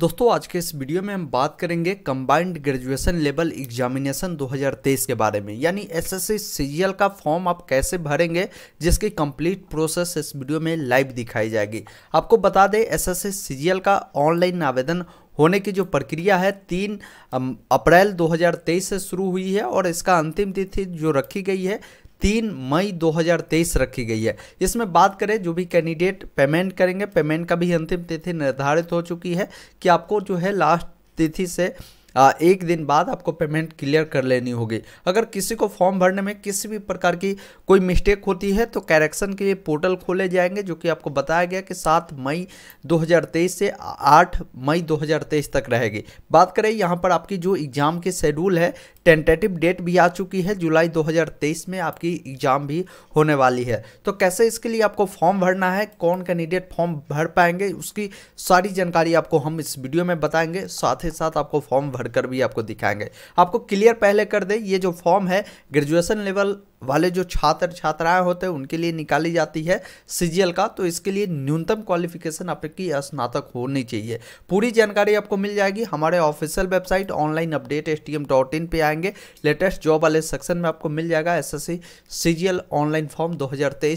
दोस्तों आज के इस वीडियो में हम बात करेंगे कंबाइंड ग्रेजुएशन लेवल एग्जामिनेशन 2023 के बारे में यानी एसएससी सीजीएल का फॉर्म आप कैसे भरेंगे जिसकी कंप्लीट प्रोसेस इस वीडियो में लाइव दिखाई जाएगी आपको बता दें एसएससी सीजीएल का ऑनलाइन आवेदन होने की जो प्रक्रिया है तीन अप्रैल 2023 से शुरू हुई है और इसका अंतिम तिथि जो रखी गई है तीन मई 2023 रखी गई है इसमें बात करें जो भी कैंडिडेट पेमेंट करेंगे पेमेंट का भी अंतिम तिथि निर्धारित हो चुकी है कि आपको जो है लास्ट तिथि से एक दिन बाद आपको पेमेंट क्लियर कर लेनी होगी अगर किसी को फॉर्म भरने में किसी भी प्रकार की कोई मिस्टेक होती है तो कैरेक्शन के लिए पोर्टल खोले जाएंगे जो कि आपको बताया गया कि सात मई 2023 से आठ मई 2023 तक रहेगी बात करें यहाँ पर आपकी जो एग्ज़ाम की शेड्यूल है टेंटेटिव डेट भी आ चुकी है जुलाई 2023 में आपकी एग्ज़ाम भी होने वाली है तो कैसे इसके लिए आपको फॉर्म भरना है कौन कैंडिडेट फॉर्म भर पाएंगे उसकी सारी जानकारी आपको हम इस वीडियो में बताएंगे साथ ही साथ आपको फॉर्म भर भरकर भी आपको दिखाएंगे आपको क्लियर पहले कर दे ये जो फॉर्म है ग्रेजुएशन लेवल वाले जो छात्र छात्राएं होते हैं उनके लिए निकाली जाती है सीजीएल का तो इसके लिए न्यूनतम क्वालिफिकेशन आपकी स्नातक होनी चाहिए पूरी जानकारी आपको मिल जाएगी हमारे official website online updates पर आएंगे लेटेस्ट जॉब वाले सेक्शन में आपको मिल जाएगा एस एस ऑनलाइन फॉर्म दो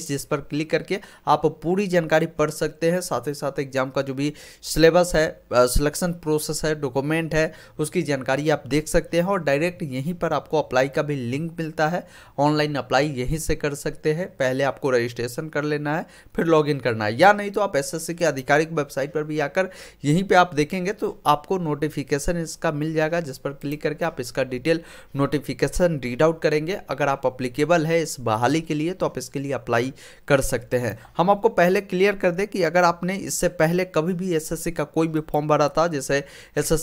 जिस पर क्लिक करके आप पूरी जानकारी पढ़ सकते हैं साथ ही साथ एग्जाम का जो भी सिलेबस है सिलेक्शन प्रोसेस है डॉक्यूमेंट है उसकी जानकारी आप देख सकते हैं और डायरेक्ट यहीं पर आपको अप्लाई का भी लिंक मिलता है ऑनलाइन अप्लाई यहीं से कर सकते हैं पहले आपको रजिस्ट्रेशन कर लेना है फिर लॉगिन करना है या नहीं तो आप एसएससी की आधिकारिक वेबसाइट पर भी आकर यहीं पे आप देखेंगे तो आपको नोटिफिकेशन इसका मिल जाएगा जिस पर क्लिक करके आप इसका डिटेल नोटिफिकेशन रीड आउट करेंगे अगर आप अप्लीकेबल है इस बहाली के लिए तो आप इसके लिए अप्लाई कर सकते हैं हम आपको पहले क्लियर कर दें कि अगर आपने इससे पहले कभी भी एस का कोई भी फॉर्म भरा था जैसे S C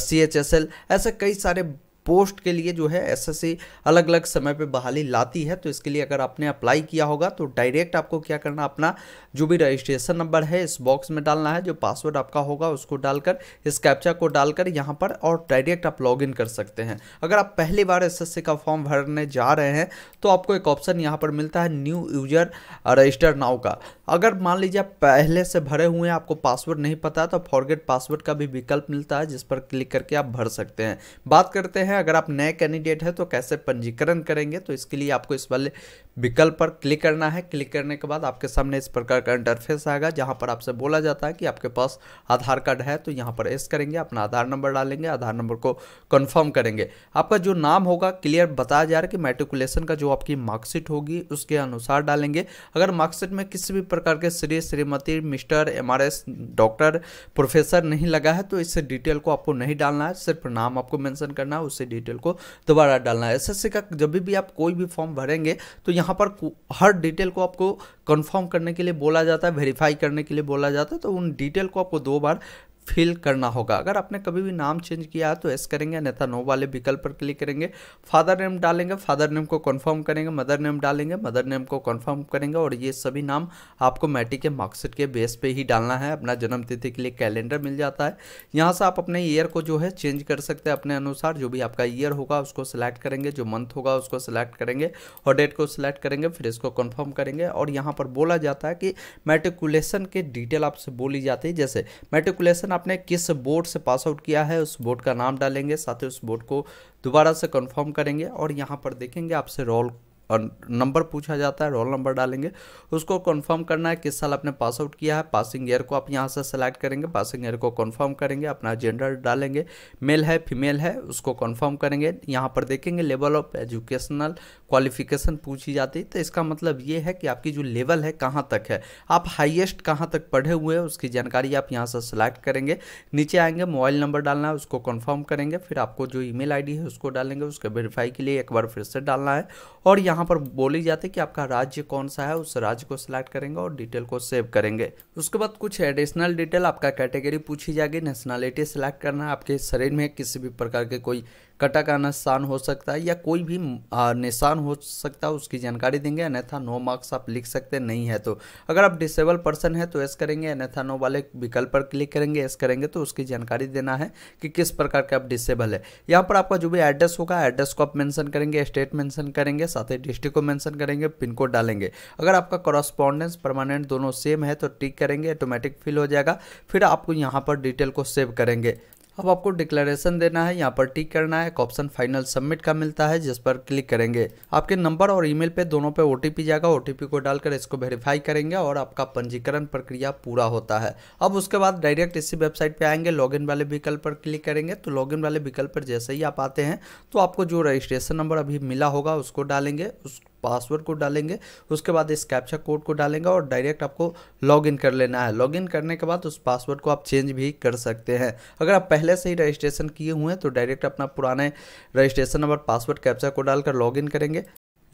C H S L ऐसे कई सारे पोस्ट के लिए जो है एसएससी अलग अलग समय पे बहाली लाती है तो इसके लिए अगर आपने अप्लाई किया होगा तो डायरेक्ट आपको क्या करना अपना जो भी रजिस्ट्रेशन नंबर है इस बॉक्स में डालना है जो पासवर्ड आपका होगा उसको डालकर इस कैप्चा को डालकर यहाँ पर और डायरेक्ट आप लॉग कर सकते हैं अगर आप पहली बार एस का फॉर्म भरने जा रहे हैं तो आपको एक ऑप्शन यहाँ पर मिलता है न्यू यूजर रजिस्टर नाव का अगर मान लीजिए आप पहले से भरे हुए हैं आपको पासवर्ड नहीं पता तो फॉरगेट पासवर्ड का भी विकल्प मिलता है जिस पर क्लिक करके आप भर सकते हैं बात करते हैं अगर आप नए कैंडिडेट हैं तो कैसे पंजीकरण करेंगे तो इसके लिए आपको इस वाले विकल्प पर क्लिक करना है क्लिक करने के बाद आपके सामने इस प्रकार का इंटरफेस आएगा जहाँ पर आपसे बोला जाता है कि आपके पास आधार कार्ड है तो यहाँ पर एस करेंगे अपना आधार नंबर डालेंगे आधार नंबर को कन्फर्म करेंगे आपका जो नाम होगा क्लियर बताया जा रहा है कि मेट्रिकुलेशन का जो आपकी मार्कशीट होगी उसके अनुसार डालेंगे अगर मार्कशीट में किसी भी प्रकार प्रकार के Shri Shrimati mister M doctor professor नहीं लगा है तो इस डिटेल को आपको नहीं डालना है सिर्फ नाम आपको मेंशन करना है उससे डिटेल को दोबारा डालना है एसएससी का जब भी आप कोई भी फॉर्म भरेंगे तो यहाँ पर हर डिटेल को आपको कन्फर्म करने के लिए बोला जाता है वेरीफाई करने के लिए बोला जाता है तो उन डिटेल को आपको दो बार फिल करना होगा अगर आपने कभी भी नाम चेंज किया है तो एस करेंगे अन्यथा नो वाले विकल्प पर क्लिक करेंगे फादर नेम डालेंगे फादर नेम को कंफर्म करेंगे मदर नेम डालेंगे मदर नेम को कंफर्म करेंगे और ये सभी नाम आपको मैट्रिक के मार्क्सिट के बेस पे ही डालना है अपना जन्मतिथि के लिए कैलेंडर मिल जाता है यहाँ से आप अपने ईयर को जो है चेंज कर सकते हैं अपने अनुसार जो भी आपका ईयर होगा उसको सिलेक्ट करेंगे जो मंथ होगा उसको सिलेक्ट करेंगे और डेट को सिलेक्ट करेंगे फिर इसको कन्फर्म करेंगे और यहाँ पर बोला जाता है कि मेट्रिकुलेशन के डिटेल आपसे बोली जाती है जैसे मेट्रिकुलेशन क्वेश्चन आपने किस बोर्ड से पास आउट किया है उस बोर्ड का नाम डालेंगे साथ ही उस बोर्ड को दोबारा से कंफर्म करेंगे और यहाँ पर देखेंगे आपसे रोल और नंबर पूछा जाता है रोल नंबर डालेंगे उसको कंफर्म करना है किस साल आपने पास आउट किया है पासिंग ईयर को आप यहाँ से सेलेक्ट करेंगे पासिंग ईयर को कंफर्म करेंगे अपना जेंडर डालेंगे मेल है फीमेल है उसको कंफर्म करेंगे यहाँ पर देखेंगे लेवल ऑफ एजुकेशनल क्वालिफिकेशन पूछी जाती है तो इसका मतलब ये है कि आपकी जो लेवल है कहाँ तक है आप हाइएस्ट कहाँ तक पढ़े हुए हैं उसकी जानकारी आप यहाँ से सेलेक्ट करेंगे नीचे आएंगे मोबाइल नंबर डालना है उसको कन्फर्म करेंगे फिर आपको जो ई मेल है उसको डालेंगे उसके वेरीफाई के लिए एक बार फिर से डालना है और यहाँ यहाँ पर बोली जाती है कि आपका राज्य कौन सा है उस राज्य को सिलेक्ट करेंगे और डिटेल को सेव करेंगे उसके बाद कुछ एडिशनल डिटेल आपका कैटेगरी पूछी जाएगी नेशनलिटी सिलेक्ट करना है आपके शरीर में किसी भी प्रकार के कोई कटा का निशान हो सकता है या कोई भी निशान हो सकता है उसकी जानकारी देंगे अन्यथा नो मार्क्स आप लिख सकते नहीं है तो अगर आप डिसेबल पर्सन है तो एस करेंगे अन्यथा नो वाले विकल्प पर क्लिक करेंगे एस करेंगे तो उसकी जानकारी देना है कि किस प्रकार के आप डिसेबल है यहाँ पर आपका जो भी एड्रेस होगा एड्रेस को आप मैंसन करेंगे स्टेट मैंसन करेंगे साथ ही डिस्ट्रिक्ट को मैंसन करेंगे पिन कोड डालेंगे अगर आपका कॉरस्पॉन्डेंस परमानेंट दोनों सेम है तो टिक करेंगे ऑटोमेटिक फिल हो जाएगा फिर आपको यहाँ पर डिटेल को सेव करेंगे अब आपको डिक्लेरेशन देना है यहाँ पर टिक करना है एक ऑप्शन फाइनल सबमिट का मिलता है जिस पर क्लिक करेंगे आपके नंबर और ईमेल पे दोनों पे ओटीपी जाएगा ओटीपी को डालकर इसको वेरीफाई करेंगे और आपका पंजीकरण प्रक्रिया पूरा होता है अब उसके बाद डायरेक्ट इसी वेबसाइट पे आएंगे लॉगिन वाले विकल्प पर क्लिक करेंगे तो लॉगिन वाले विकल्प पर जैसे ही आप आते हैं तो आपको जो रजिस्ट्रेशन नंबर अभी मिला होगा उसको डालेंगे उस पासवर्ड को डालेंगे उसके बाद इस कैप्चा कोड को डालेंगे और डायरेक्ट आपको लॉगिन कर लेना है लॉगिन करने के बाद उस पासवर्ड को आप चेंज भी कर सकते हैं अगर आप पहले से ही रजिस्ट्रेशन किए हुए हैं तो डायरेक्ट अपना पुराने रजिस्ट्रेशन नंबर पासवर्ड कैप्चा को डालकर लॉगिन करेंगे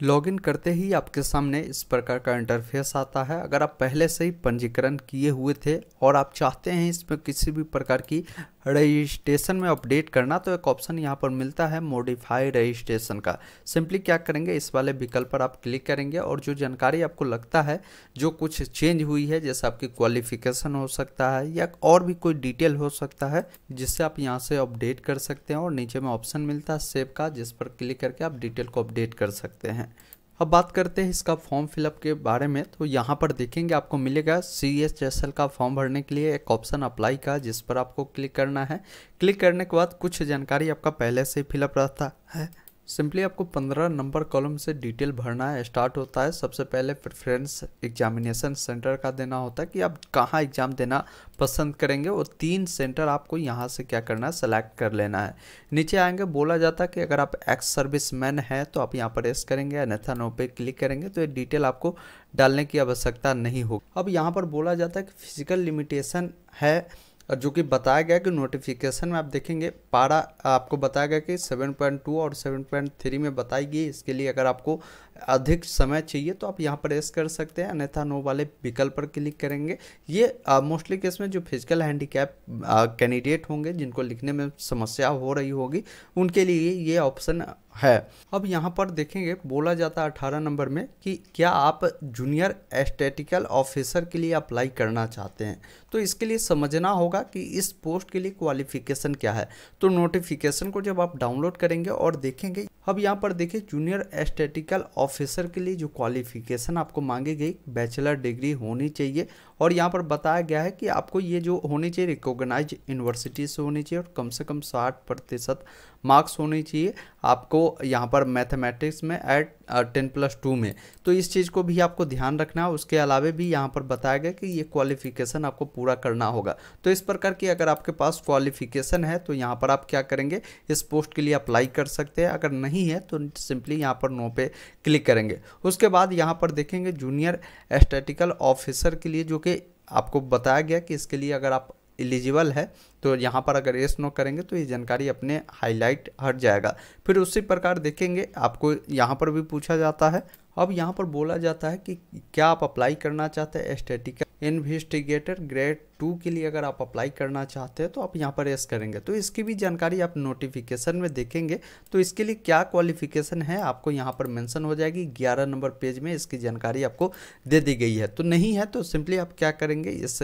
लॉगिन करते ही आपके सामने इस प्रकार का इंटरफेस आता है अगर आप पहले से ही पंजीकरण किए हुए थे और आप चाहते हैं इसमें किसी भी प्रकार की रजिस्ट्रेशन में अपडेट करना तो एक ऑप्शन यहाँ पर मिलता है मॉडिफाई रजिस्ट्रेशन का सिंपली क्या करेंगे इस वाले विकल्प पर आप क्लिक करेंगे और जो जानकारी आपको लगता है जो कुछ चेंज हुई है जैसे आपकी क्वालिफिकेशन हो सकता है या और भी कोई डिटेल हो सकता है जिससे आप यहाँ से अपडेट कर सकते हैं और नीचे में ऑप्शन मिलता है सेव का जिस पर क्लिक करके आप डिटेल को अपडेट कर सकते हैं अब बात करते हैं इसका फॉर्म फिलअप के बारे में तो यहाँ पर देखेंगे आपको मिलेगा सी एस एस एल का फॉर्म भरने के लिए एक ऑप्शन अप्लाई का जिस पर आपको क्लिक करना है क्लिक करने के बाद कुछ जानकारी आपका पहले से फिलअप रहता है सिंपली आपको पंद्रह नंबर कॉलम से डिटेल भरना है स्टार्ट होता है सबसे पहले प्रेफरेंस एग्जामिनेशन सेंटर का देना होता है कि आप कहाँ एग्ज़ाम देना पसंद करेंगे और तीन सेंटर आपको यहाँ से क्या करना है सेलेक्ट कर लेना है नीचे आएंगे बोला जाता है कि अगर आप एक्स सर्विस मैन हैं तो आप यहाँ पर एस करेंगे अन्यथा नो पे क्लिक करेंगे तो ये डिटेल आपको डालने की आवश्यकता नहीं होगी अब यहाँ पर बोला जाता है कि फिजिकल लिमिटेशन है जो कि बताया गया कि नोटिफिकेशन में आप देखेंगे पारा आपको बताया गया कि 7.2 और 7.3 में बताई गई इसके लिए अगर आपको अधिक समय चाहिए तो आप यहाँ पर एस कर सकते हैं अन्यथा नो वाले विकल्प पर क्लिक करेंगे ये मोस्टली केस में जो फिजिकल हैंडीकैप कैंडिडेट होंगे जिनको लिखने में समस्या हो रही होगी उनके लिए ये ऑप्शन है अब यहाँ पर देखेंगे बोला जाता है अठारह नंबर में कि क्या आप जूनियर एस्टेटिकल ऑफिसर के लिए अप्लाई करना चाहते हैं तो इसके लिए समझना होगा कि इस पोस्ट के लिए क्वालिफिकेशन क्या है तो नोटिफिकेशन को जब आप डाउनलोड करेंगे और देखेंगे अब यहाँ पर देखिए जूनियर एस्टेटिकल ऑफ ऑफिसर के लिए जो क्वालिफिकेशन आपको मांगी गई बैचलर डिग्री होनी चाहिए और यहाँ पर बताया गया है कि आपको ये जो होनी चाहिए रिकोगनाइज यूनिवर्सिटी से होनी चाहिए और कम से कम साठ प्रतिशत मार्क्स होने चाहिए आपको यहाँ पर मैथमेटिक्स में एट टेन प्लस टू में तो इस चीज़ को भी आपको ध्यान रखना है उसके अलावा भी यहाँ पर बताया गया कि ये क्वालिफिकेशन आपको पूरा करना होगा तो इस प्रकार की अगर आपके पास क्वालिफिकेशन है तो यहाँ पर आप क्या करेंगे इस पोस्ट के लिए अप्लाई कर सकते हैं अगर नहीं है तो सिंपली यहाँ पर नो पे क्लिक करेंगे उसके बाद यहाँ पर देखेंगे जूनियर एस्टेटिकल ऑफिसर के लिए जो कि आपको बताया गया कि इसके लिए अगर आप एलिजिबल है तो यहाँ पर अगर एस नो करेंगे तो ये जानकारी अपने हाईलाइट हट जाएगा फिर उसी प्रकार देखेंगे आपको यहाँ पर भी पूछा जाता है अब यहाँ पर बोला जाता है कि क्या आप अप्लाई करना चाहते हैं स्टेटिकल इन्वेस्टिगेटर ग्रेड टू के लिए अगर आप अप्लाई करना चाहते हैं तो आप यहाँ पर एस करेंगे तो इसकी भी जानकारी आप नोटिफिकेशन में देखेंगे तो इसके लिए क्या क्वालिफिकेशन है आपको यहाँ पर मेंशन हो जाएगी 11 नंबर पेज में इसकी जानकारी आपको दे दी गई है तो नहीं है तो सिंपली आप क्या करेंगे इस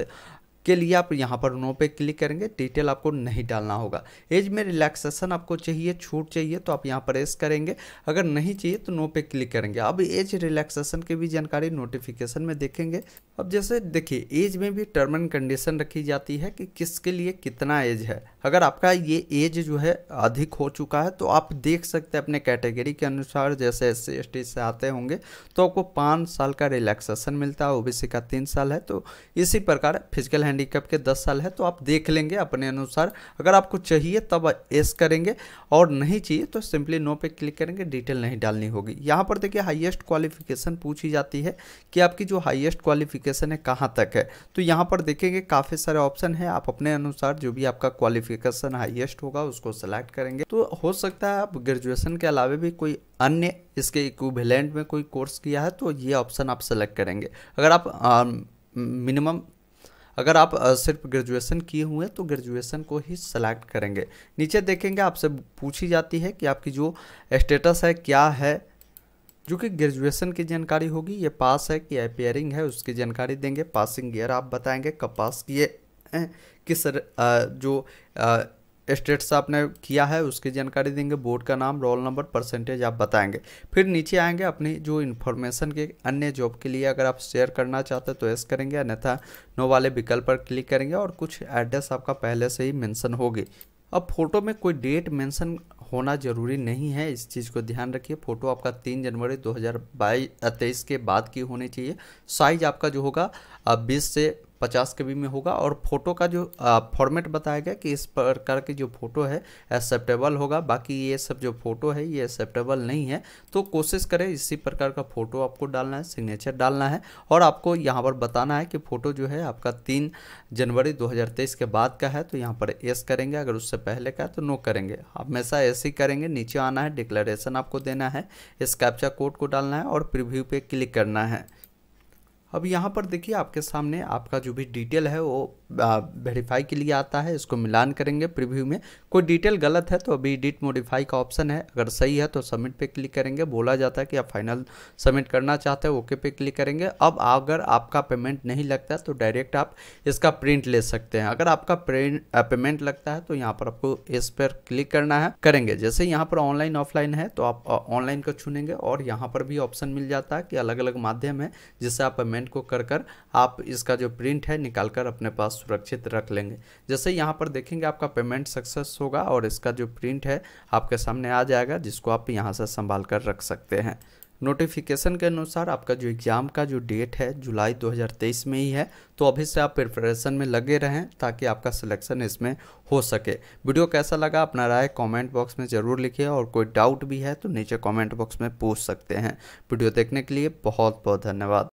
के लिए आप यहाँ पर नो पे क्लिक करेंगे डिटेल आपको नहीं डालना होगा एज में रिलैक्सेशन आपको चाहिए छूट चाहिए तो आप यहाँ पर एस करेंगे अगर नहीं चाहिए तो नो पे क्लिक करेंगे अब एज रिलैक्सेशन की भी जानकारी नोटिफिकेशन में देखेंगे अब जैसे देखिए एज में भी टर्म एंड कंडीशन रखी जाती है कि किसके लिए कितना एज है अगर आपका ये एज जो है अधिक हो चुका है तो आप देख सकते हैं अपने कैटेगरी के अनुसार जैसे एस सी से आते होंगे तो आपको पाँच साल का रिलैक्सेशन मिलता है ओबीसी का तीन साल है तो इसी प्रकार फिजिकल हैंड हैंडीकैप के 10 साल है तो आप देख लेंगे अपने अनुसार अगर आपको चाहिए तब एस करेंगे और नहीं चाहिए तो सिंपली नो पे क्लिक करेंगे डिटेल नहीं डालनी होगी यहाँ पर देखिए हाईएस्ट क्वालिफिकेशन पूछी जाती है कि आपकी जो हाईएस्ट क्वालिफिकेशन है कहाँ तक है तो यहाँ पर देखेंगे काफ़ी सारे ऑप्शन है आप अपने अनुसार जो भी आपका क्वालिफिकेशन हाइएस्ट होगा उसको सेलेक्ट करेंगे तो हो सकता है आप ग्रेजुएशन के अलावा भी कोई अन्य इसके इक्विवेलेंट में कोई कोर्स किया है तो ये ऑप्शन आप सेलेक्ट करेंगे अगर आप मिनिमम अगर आप सिर्फ ग्रेजुएशन किए हुए हैं तो ग्रेजुएशन को ही सेलेक्ट करेंगे नीचे देखेंगे आपसे पूछी जाती है कि आपकी जो स्टेटस है क्या है जो कि ग्रेजुएशन की जानकारी होगी ये पास है कि अपेयरिंग है उसकी जानकारी देंगे पासिंग ईयर आप बताएंगे कब पास किए किस जो स्टेट्स आपने किया है उसकी जानकारी देंगे बोर्ड का नाम रोल नंबर परसेंटेज आप बताएंगे फिर नीचे आएंगे अपनी जो इन्फॉर्मेशन के अन्य जॉब के लिए अगर आप शेयर करना चाहते हैं तो ऐस करेंगे अन्यथा नो वाले विकल्प पर क्लिक करेंगे और कुछ एड्रेस आपका पहले से ही मेंशन होगी अब फोटो में कोई डेट मैंसन होना ज़रूरी नहीं है इस चीज़ को ध्यान रखिए फ़ोटो आपका तीन जनवरी दो हज़ार तेईस के बाद की होनी चाहिए साइज आपका जो होगा बीस से पचास के में होगा और फोटो का जो फॉर्मेट बताया गया कि इस प्रकार की जो फोटो है एक्सेप्टेबल होगा बाकी ये सब जो फोटो है ये एक्सेप्टेबल नहीं है तो कोशिश करें इसी प्रकार का फोटो आपको डालना है सिग्नेचर डालना है और आपको यहाँ पर बताना है कि फ़ोटो जो है आपका तीन जनवरी दो के बाद का है तो यहाँ पर एस करेंगे अगर उससे पहले का है तो नो करेंगे हमेशा एस ही करेंगे नीचे आना है डिक्लेरेशन आपको देना है इस कैप्चा कोड को डालना है और प्रिव्यू पे क्लिक करना है अब यहाँ पर देखिए आपके सामने आपका जो भी डिटेल है वो वेरीफाई के लिए आता है इसको मिलान करेंगे प्रीव्यू में कोई डिटेल गलत है तो अभी एडिट मॉडिफाई का ऑप्शन है अगर सही है तो सबमिट पे क्लिक करेंगे बोला जाता है कि आप फाइनल सबमिट करना चाहते हैं ओके पे क्लिक करेंगे अब अगर आपका पेमेंट नहीं लगता तो डायरेक्ट आप इसका प्रिंट ले सकते हैं अगर आपका पेमेंट लगता है तो यहाँ पर आपको इस पर क्लिक करना है करेंगे जैसे यहाँ पर ऑनलाइन ऑफलाइन है तो आप ऑनलाइन को चुनेंगे और यहाँ पर भी ऑप्शन मिल जाता है कि अलग अलग माध्यम है जिससे आप पेमेंट पेमेंट को कर कर आप इसका जो प्रिंट है निकाल कर अपने पास सुरक्षित रख लेंगे जैसे यहाँ पर देखेंगे आपका पेमेंट सक्सेस होगा और इसका जो प्रिंट है आपके सामने आ जाएगा जिसको आप यहाँ से संभाल कर रख सकते हैं नोटिफिकेशन के अनुसार आपका जो एग्ज़ाम का जो डेट है जुलाई 2023 में ही है तो अभी से आप प्रिपरेशन में लगे रहें ताकि आपका सिलेक्शन इसमें हो सके वीडियो कैसा लगा अपना राय कमेंट बॉक्स में ज़रूर लिखिए और कोई डाउट भी है तो नीचे कमेंट बॉक्स में पूछ सकते हैं वीडियो देखने के लिए बहुत बहुत धन्यवाद